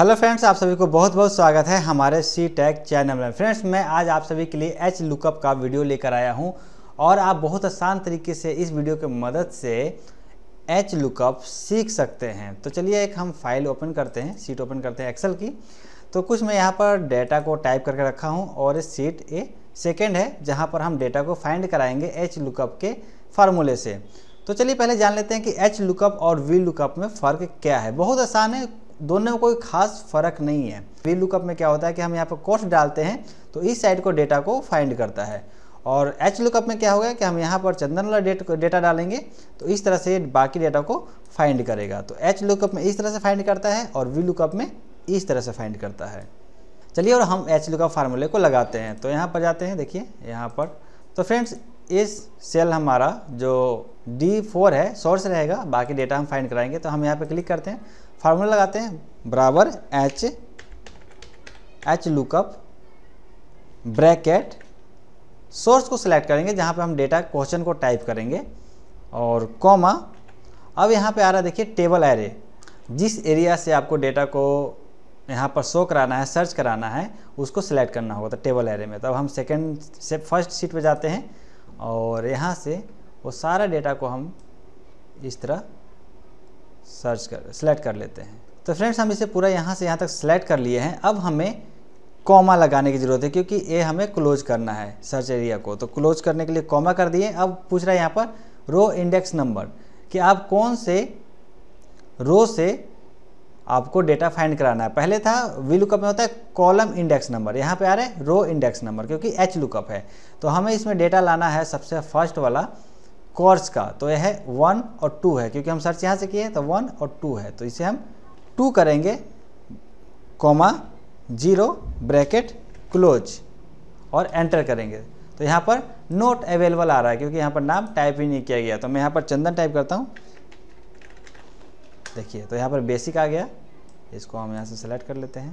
hello friends आप सभी को बहुत बहुत स्वागत है हमारे सी टैग चैनल में फ्रेंड्स मैं आज आप सभी के लिए एच लुकअप का वीडियो लेकर आया हूं और आप बहुत आसान तरीके से इस वीडियो के मदद से एच लुकअप सीख सकते हैं तो चलिए एक हम फाइल ओपन करते हैं सीट ओपन करते हैं एक्सेल की तो कुछ मैं यहाँ पर डेटा को टाइप करके रखा हूँ और सीट ए सेकेंड है जहाँ पर हम डेटा को फाइंड कराएंगे एच लुकअप के फार्मूले से तो चलिए पहले जान लेते हैं कि एच लुकअप और वी लुकअप में फ़र्क क्या है बहुत आसान है दोनों में कोई खास फ़र्क नहीं है वी लुकअप में क्या होता है कि हम यहाँ पर कोर्स डालते हैं तो इस साइड को डेटा को फाइंड करता है और एच लुकअप में क्या होगा कि हम यहाँ पर चंदन वाला डेट डेटा डालेंगे तो इस तरह से बाकी डेटा को फाइंड करेगा तो एच लुकअप में इस तरह से फाइंड करता है और वी लुकअप में इस तरह से फाइंड करता है चलिए और हम एच लुकअप फार्मूले को लगाते हैं तो यहाँ पर जाते हैं देखिए यहाँ पर तो फ्रेंड्स इस सेल हमारा जो D4 है सोर्स रहेगा बाकी डेटा हम फाइंड कराएंगे तो हम यहाँ पे क्लिक करते हैं फार्मूला लगाते हैं बराबर H H lookup bracket source को सिलेक्ट करेंगे जहाँ पे हम डेटा क्वेश्चन को टाइप करेंगे और कॉमा अब यहाँ पे आ रहा देखिए टेबल एरे जिस एरिया से आपको डेटा को यहाँ पर शो कराना है सर्च कराना है उसको सिलेक्ट करना होगा तो टेबल एरे में तो अब हम सेकेंड से फर्स्ट सीट पर जाते हैं और यहाँ से वो सारा डेटा को हम इस तरह सर्च कर सेलेक्ट कर लेते हैं तो फ्रेंड्स हम इसे पूरा यहाँ से यहाँ तक सेलेक्ट कर लिए हैं अब हमें कॉमा लगाने की ज़रूरत है क्योंकि ये हमें क्लोज करना है सर्च एरिया को तो क्लोज करने के लिए कॉमा कर दिए अब पूछ रहा है यहाँ पर रो इंडेक्स नंबर कि आप कौन से रो से आपको डेटा फाइंड कराना है पहले था वी लुकअप में होता है कॉलम इंडेक्स नंबर यहाँ पे आ रहा है रो इंडेक्स नंबर क्योंकि एच लुकअप है तो हमें इसमें डेटा लाना है सबसे फर्स्ट वाला कोर्स का तो यह है वन और टू है क्योंकि हम सर्च यहाँ से किए तो वन और टू है तो इसे हम टू करेंगे कॉमा जीरो ब्रैकेट क्लोज और एंटर करेंगे तो यहाँ पर नोट अवेलेबल आ रहा है क्योंकि यहाँ पर नाम टाइप ही नहीं किया गया तो मैं यहाँ पर चंदन टाइप करता हूँ देखिए तो यहाँ पर बेसिक आ गया इसको हम यहाँ से सेलेक्ट कर लेते हैं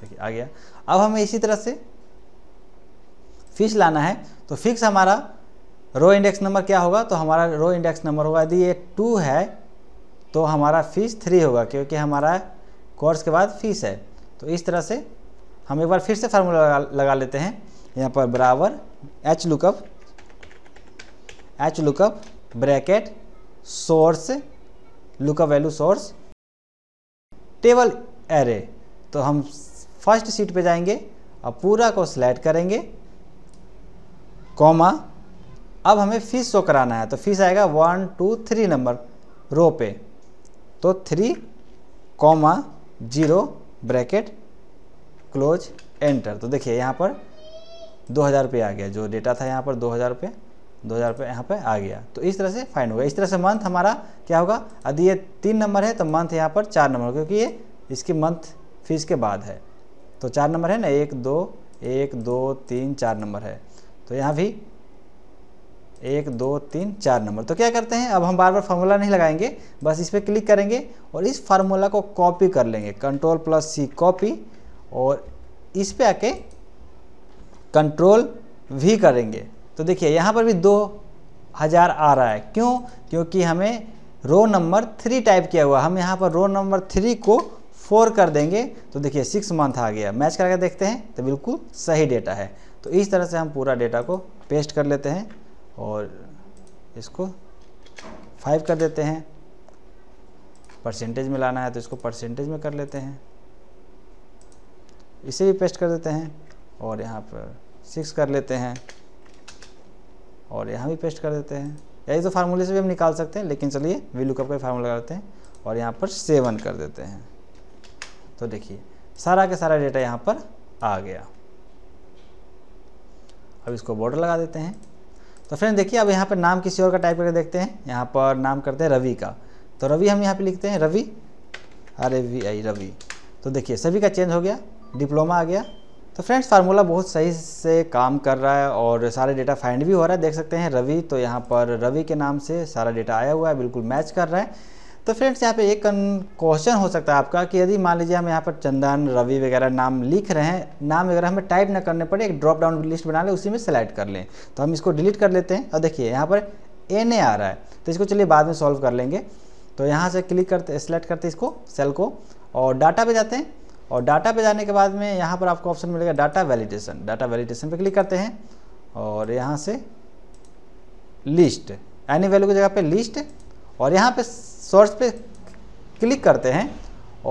देखिए आ गया अब हमें इसी तरह से फिश लाना है तो फिक्स हमारा रो इंडेक्स नंबर क्या होगा तो हमारा रो इंडेक्स नंबर होगा यदि ये टू है तो हमारा फीस थ्री होगा क्योंकि हमारा कोर्स के बाद फीस है तो इस तरह से हम एक बार फिर से फार्मूला लगा, लगा लेते हैं यहाँ पर बराबर H lookup H lookup bracket source lookup value source table array तो हम फर्स्ट सीट पे जाएंगे और पूरा को सिलेक्ट करेंगे कॉमा अब हमें फीस शो कराना है तो फीस आएगा one two three number row पे तो three comma zero bracket close enter तो देखिए यहाँ पर दो हज़ार रुपये आ गया जो डेटा था यहाँ पर दो हज़ार रुपये दो हज़ार रुपये यहाँ पर आ गया तो इस तरह से फाइन होगा इस तरह से मंथ हमारा क्या होगा यदि ये तीन नंबर है तो मंथ यहाँ पर चार नंबर क्योंकि ये इसकी मंथ फीस के बाद है तो चार नंबर है ना एक दो एक दो तीन चार नंबर है तो यहाँ भी एक दो तीन चार नंबर तो क्या करते हैं अब हम बार बार फार्मूला नहीं लगाएंगे बस इस पर क्लिक करेंगे और इस फार्मूला को कॉपी कर लेंगे कंट्रोल प्लस सी कॉपी और इस पर आके कंट्रोल भी करेंगे तो देखिए यहाँ पर भी दो हज़ार आ रहा है क्यों क्योंकि हमें रो नंबर थ्री टाइप किया हुआ हम यहाँ पर रो नंबर थ्री को फोर कर देंगे तो देखिए सिक्स मंथ आ गया मैच करके देखते हैं तो बिल्कुल सही डेटा है तो इस तरह से हम पूरा डेटा को पेस्ट कर लेते हैं और इसको फाइव कर देते हैं परसेंटेज में लाना है तो इसको परसेंटेज में कर लेते हैं इसे भी पेस्ट कर देते हैं और यहाँ पर सिक्स कर लेते हैं और यहाँ भी पेस्ट कर देते हैं यही तो फार्मूले से भी हम निकाल सकते हैं लेकिन चलिए वी लुकअप का फार्मूला देते हैं और यहाँ पर सेवन कर देते हैं तो देखिए सारा का सारा डेटा यहाँ पर आ गया अब इसको बॉर्डर लगा देते हैं तो फ्रेंड देखिए अब यहाँ पर नाम किसी और का टाइप करके देखते हैं यहाँ पर नाम करते हैं रवि का तो रवि हम यहाँ पर लिखते हैं रवि अरे वी आई रवि तो देखिए सभी का चेंज हो गया डिप्लोमा आ गया तो फ्रेंड्स फार्मूला बहुत सही से काम कर रहा है और सारे डेटा फाइंड भी हो रहा है देख सकते हैं रवि तो यहाँ पर रवि के नाम से सारा डेटा आया हुआ है बिल्कुल मैच कर रहा है तो फ्रेंड्स यहाँ पे एक क्वेश्चन हो सकता है आपका कि यदि मान लीजिए हम यहाँ पर चंदन रवि वगैरह नाम लिख रहे हैं नाम वगैरह हमें टाइप ना करने पड़े एक ड्रॉप डाउन लिस्ट बना लें उसी में सेलेक्ट कर लें तो हम इसको डिलीट कर लेते हैं और देखिए यहाँ पर ए ने आ रहा है तो इसको चलिए बाद में सॉल्व कर लेंगे तो यहाँ से क्लिक करते सेलेक्ट करते इसको सेल को और डाटा पे जाते हैं और डाटा पे जाने के बाद में यहाँ पर आपको ऑप्शन मिलेगा डाटा वैलिडेशन डाटा वैलिडेशन पे क्लिक करते हैं और यहाँ से लिस्ट एनी वैल्यू की जगह पे लिस्ट और यहाँ पे सोर्स पे क्लिक करते हैं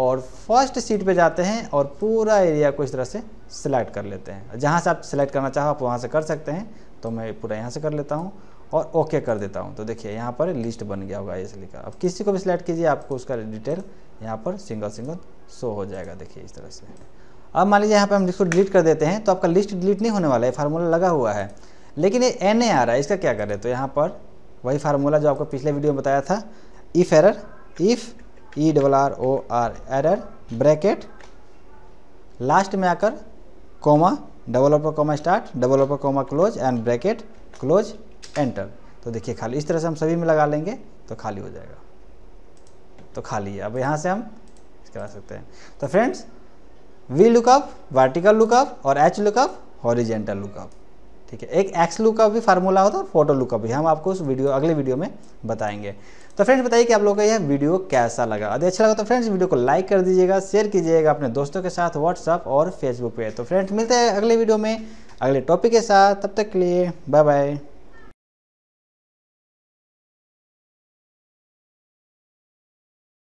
और फर्स्ट सीट पे जाते हैं और पूरा एरिया को इस तरह से सिलेक्ट कर लेते हैं जहाँ से आप सिलेक्ट करना चाहो आप वहाँ से कर सकते हैं तो मैं पूरा यहाँ से कर लेता हूँ और ओके कर देता हूँ तो देखिए यहाँ पर लिस्ट बन गया होगा ये लिखा अब किसी को भी सिलेक्ट कीजिए आपको उसका डिटेल यहाँ पर सिंगल सिंगल शो हो जाएगा देखिए इस तरह से अब मान लीजिए यहाँ पर हम इसको डिलीट कर देते हैं तो आपका लिस्ट डिलीट नहीं होने वाला है फार्मूला लगा हुआ है लेकिन ये एन ए आ रहा है इसका क्या करें तो यहाँ पर वही फार्मूला जो आपको पिछले वीडियो में बताया था IF error IF E double R O R error bracket last में आकर comma double upper comma start double upper comma close and bracket close enter तो देखिए खाली इस तरह से हम सभी में लगा लेंगे तो खाली हो जाएगा तो खाली है अब यहाँ से हम करा सकते हैं तो friends V lookup vertical lookup और एच लुकअप हॉरिजेंटल लुकअप ठीक है एक एक्स लुकअप भी फार्मूला होता है और फोटो लुकअप भी हम आपको उस वीडियो अगले वीडियो में बताएंगे तो फ्रेंड्स बताइए कि आप लोगों का यह वीडियो कैसा लगा अगर अच्छा लगा तो फ्रेंड्स वीडियो को लाइक कर दीजिएगा शेयर कीजिएगा अपने दोस्तों के साथ व्हाट्सअप और फेसबुक पे तो फ्रेंड्स मिलते हैं अगले वीडियो में अगले टॉपिक के साथ तब तक के लिए बाय बाय